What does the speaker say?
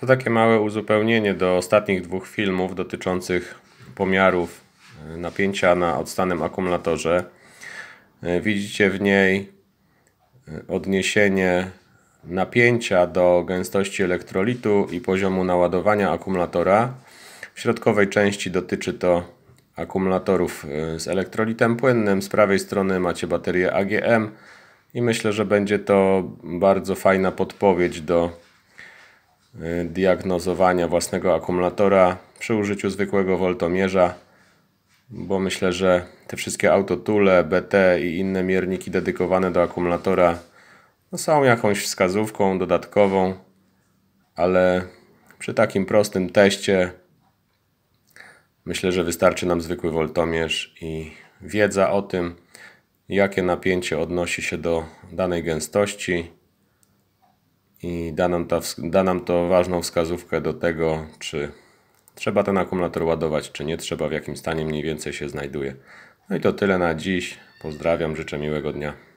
To takie małe uzupełnienie do ostatnich dwóch filmów dotyczących pomiarów e, napięcia na odstanym akumulatorze. E, widzicie w niej e, odniesienie napięcia do gęstości elektrolitu i poziomu naładowania akumulatora. W środkowej części dotyczy to akumulatorów z elektrolitem płynnym. Z prawej strony macie baterię AGM i myślę, że będzie to bardzo fajna podpowiedź do Y, diagnozowania własnego akumulatora przy użyciu zwykłego woltomierza, bo myślę, że te wszystkie autotule, BT i inne mierniki dedykowane do akumulatora no są jakąś wskazówką dodatkową, ale przy takim prostym teście myślę, że wystarczy nam zwykły woltomierz i wiedza o tym, jakie napięcie odnosi się do danej gęstości i da nam, ta, da nam to ważną wskazówkę do tego, czy trzeba ten akumulator ładować, czy nie trzeba, w jakim stanie mniej więcej się znajduje. No i to tyle na dziś. Pozdrawiam, życzę miłego dnia.